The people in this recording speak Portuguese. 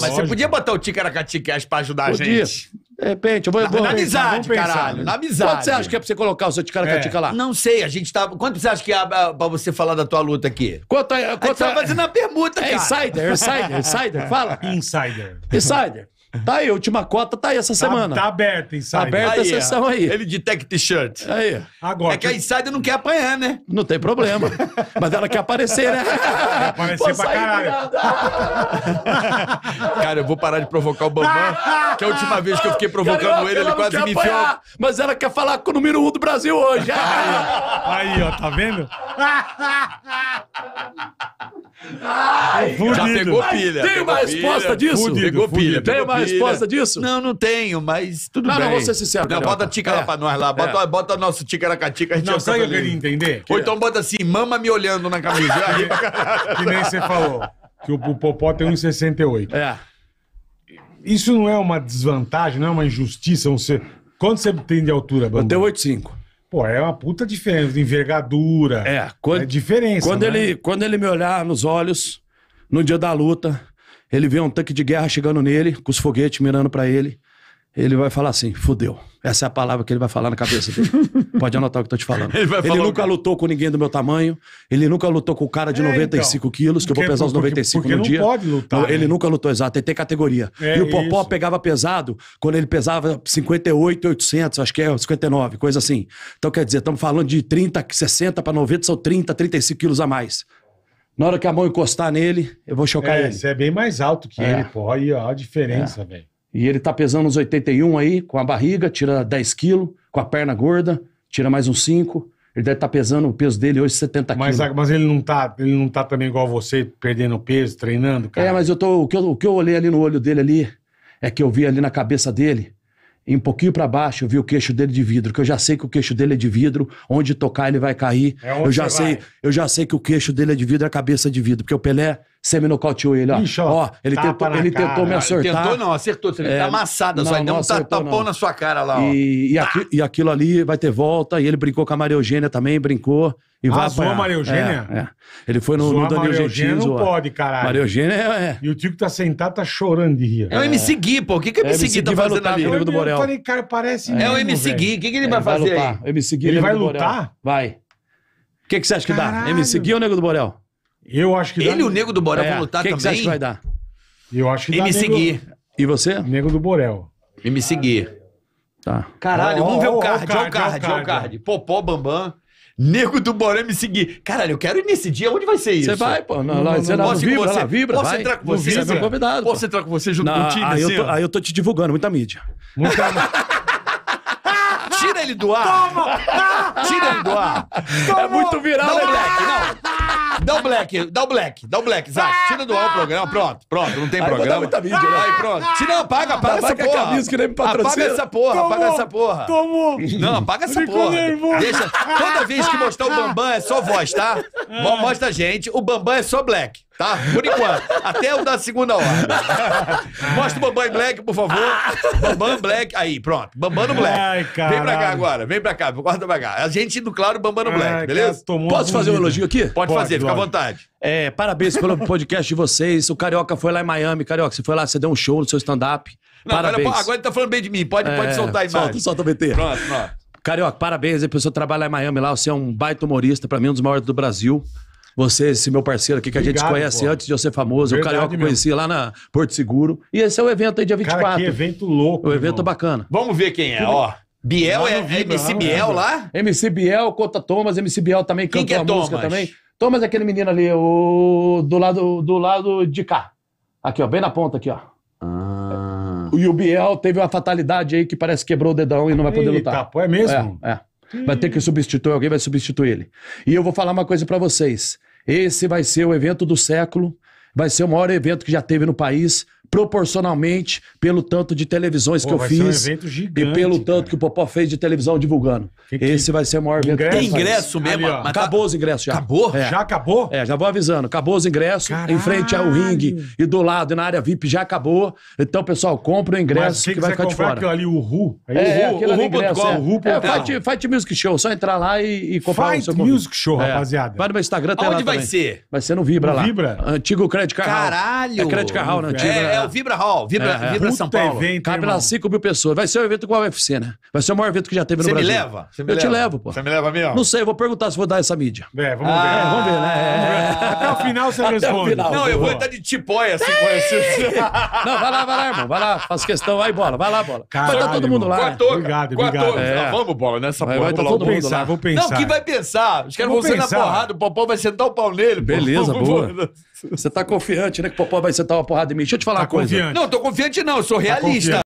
mas Lógico. você podia botar o Ticaracati Cash pra ajudar podia. a gente? De repente, eu vou. Na, vou na amizade, pensar, caralho. Né? Na amizade. Quanto você acha que é pra você colocar o seu Ticaracatica é. lá? Não sei, a gente tá. Quanto você acha que é pra você falar da tua luta aqui? Quanto. quanto é- a gente tá fazendo a permuta, é cara. É insider, insider, insider. Fala. Insider. Insider. Tá aí, última cota tá aí essa Tá- semana. Tá aberta, Insider. Tá aberta a Aí, sessão aí. Ele de tech t-shirt. Aí, Agora. É que a Insider não quer apanhar, né? não tem problema. Mas ela quer aparecer, né? aparecer pra caralho. Cara, eu vou parar de provocar o Bambam, que a última vez que eu fiquei provocando Carioca, ele, ele quase me enfiou. Mas ela quer falar com o número um do Brasil hoje. Aí, ó, tá vendo? já pegou pilha. tem uma resposta disso? pegou fudido, pilha. Tem uma resposta disso? Não, não tenho, mas tudo não, bem. Não, não, vou ser sincero. Não, bota a tica é. lá pra nós lá. Bota, é. bota nosso -tica, não, sabe o que eu queria entender? Ou então bota assim, mama me olhando na camisa. que nem você falou. Que o Popó tem 1,68. É. Isso não é uma desvantagem, não é uma injustiça? você. Quanto você tem de altura, Bambu? Eu tenho 8,5. Pô, é uma puta diferença de envergadura. É, quando, é diferença. Quando, né? ele, quando ele me olhar nos olhos, no dia da luta, ele vê um tanque de guerra chegando nele, com os foguetes mirando para ele. Ele vai falar assim: fudeu. Essa é a palavra que ele vai falar na cabeça dele. Pode anotar o que eu tô te falando. Ele, ele nunca que... lutou com ninguém do meu tamanho. Ele nunca lutou com o cara de é, 95 então. quilos, que porque, eu vou pesar os 95 porque, porque no não dia. Pode lutar, ele né? nunca lutou exato, ele tem categoria. É, e o Popó isso. pegava pesado quando ele pesava 58, 800, acho que é 59, coisa assim. Então quer dizer, estamos falando de 30, 60 para 90, são 30, 35 quilos a mais. Na hora que a mão encostar nele, eu vou chocar é, ele. Você é bem mais alto que é. ele, pô. Aí, ó, a diferença, é. velho. E ele tá pesando uns 81 aí, com a barriga, tira 10 quilos, com a perna gorda, tira mais uns 5. Ele deve estar tá pesando o peso dele hoje 70 mas, quilos. Mas ele não, tá, ele não tá também igual você, perdendo peso, treinando, cara? É, mas eu tô, o, que eu, o que eu olhei ali no olho dele ali, é que eu vi ali na cabeça dele, e um pouquinho para baixo, eu vi o queixo dele de vidro, que eu já sei que o queixo dele é de vidro, onde tocar ele vai cair. É eu já sei, vai. eu já sei que o queixo dele é de vidro, é a cabeça de vidro, porque o Pelé você nocauteou ele, ó. Ixi, ó, ó ele tentou, ele tentou me acertar. Ele tentou não, acertou. Você tá é, tá amassada, só ainda não, tá tapão na sua cara lá, ó. E, e, tá. aqui, e, aquilo ali vai ter volta. E ele brincou com a Maria Eugênia também, brincou. E ah, vai zoou a Maria Eugênia? É, é. Ele foi no, Zoar no Maria Gentil. não pode, caralho. Maria Eugênia é... é. E o tio que tá sentado tá chorando de rir. É o MC Gui, pô. O que, que o é, MC, MC tá fazendo ali? Eu, do Borel. eu falei, cara, parece É, o MC Gui. O que, que ele é, vai fazer aí? Ele vai lutar? Vai. O que, que você acha que dá? MC Gui ou Nego do Borel? Eu acho que dá Ele e o Nego do Borel é, vão lutar que é que você acha que vai dar? Eu acho que dá me seguir. E você? Nego do Borel. me seguir. Tá. Caralho, Ó, vamos ver o card, Olha o card, olha o card. Popó, Bambam, Nego do Borel me seguir. Caralho, eu quero ir nesse dia, onde vai ser isso? Você vai, pô. Não, lá, você não no vibra, você? lá vibra, Posso vai. entrar com você? Você é meu convidado, pô. Posso entrar com você junto Não, com o time? aí, eu assim, tô, aí eu tô te divulgando, muita mídia. Muita, Tira ele do ar! Toma! Tira ele do ar! É muito viral, né, moleque? Não, Dá o black, dá o black, dá o black. Zá, tira do ar o programa. Ah, pronto, pronto, não tem Aí programa. muita mídia, né? Aí pronto. Tira, apaga, apaga essa é porra. camisa que nem me patrocina. Apaga essa porra, Tomou, apaga essa porra. Tomou. Não, apaga essa Ficou porra. Nervoso. Deixa. Toda vez que mostrar o Bambam é só voz, tá? Mostra a gente. O Bambam é só black. Tá? Por enquanto. Até o da segunda hora. Mostra o Bambam Black, por favor. Ah! Bambam Black. Aí, pronto. Bambam no Black. Ai, vem pra cá agora. Vem pra cá. Corta pra cá. A gente indo claro, Bambam no Black, Ai, beleza? Cara, Posso fazer um elogio aqui? Pode, Pode fazer, fica à vontade. É, parabéns pelo podcast de vocês. O Carioca foi lá em Miami. Carioca, você foi lá, você deu um show no seu stand-up. Parabéns. Agora, agora ele tá falando bem de mim. Pode, é, pode soltar aí, Solta, solta o BT. Pronto, pronto. Carioca, parabéns aí pessoa seu trabalho lá em Miami. Lá, você é um baita humorista, pra mim, um dos maiores do Brasil. Você, esse meu parceiro aqui, que Obrigado, a gente conhece pô. antes de eu ser famoso. Verdade o Carioca eu conheci lá na Porto Seguro. E esse é o evento aí, dia 24. Cara, que evento louco. O evento irmão. bacana. Vamos ver quem é, ó. Biel é, vi, é MC não, Biel lá? MC Biel, conta Thomas, MC Biel também Quem que é Thomas? também. Thomas é aquele menino ali, o do lado, do lado de cá. Aqui, ó, bem na ponta aqui, ó. Ah. E o Biel teve uma fatalidade aí que parece que quebrou o dedão e não vai poder Eita, lutar. Pô, é mesmo? É, é. Vai ter que substituir alguém, vai substituir ele. E eu vou falar uma coisa para vocês. Esse vai ser o evento do século, vai ser o maior evento que já teve no país proporcionalmente pelo tanto de televisões Pô, que eu fiz um gigante, e pelo tanto cara. que o Popó fez de televisão divulgando. Que que... Esse vai ser o maior ingresso? evento. Tem ingresso mesmo? Ali, tá- acabou tá... os ingressos já. Acabou? É. Já acabou? É, já vou avisando. Acabou os ingressos. Caralho. Em frente ao ringue e do lado, e na área VIP, já acabou. Então, pessoal, compra o ingresso Mas, que, que vai ficar de fora. Aquilo ali, o Ru. É, é, é o Ru.com. É. Ru. É, é. é fight, fight Music Show. Só entrar lá e, e comprar fight o seu Fight Music Show, rapaziada. Vai no meu Instagram, tem Onde vai ser? Vai ser no Vibra lá. Vibra? Antigo Credit Carral. Caralho! É Credit Carral, né? É, né? é o é. Vibra Hall, Vibra, é, é. Vibra São Paulo. Evento, Cabe lá 5 mil pessoas. Vai ser o um evento igual o UFC, né? Vai ser o maior evento que já teve Cê no Brasil. Você me leva? me eu leva. te levo, pô. Você me leva mesmo? Não sei, eu vou perguntar se vou dar essa mídia. É, vamos ah, ver. É, vamos ver, né? Até o final você Até responde. Final, não, eu vou entrar de tipóia assim com você. Não, vai lá, vai lá, irmão. Vai lá, faz questão. Vai, bola, vai lá, bola. Caralho, vai tá todo mundo irmão. lá. Quartou, né? Obrigado, obrigado. É. Vamos, bola, nessa vai, porra. Vai, tá todo mundo pensar, Vou pensar. Não, quem vai pensar? Os caras vão sair na porrada, o Popó vai sentar o pau nele. Beleza, boa. Você tá confiante, né? Que o Popó vai sentar uma porrada em mim. Deixa eu te falar tá uma coisa. Confiante. Não, tô confiante não, eu sou tá realista.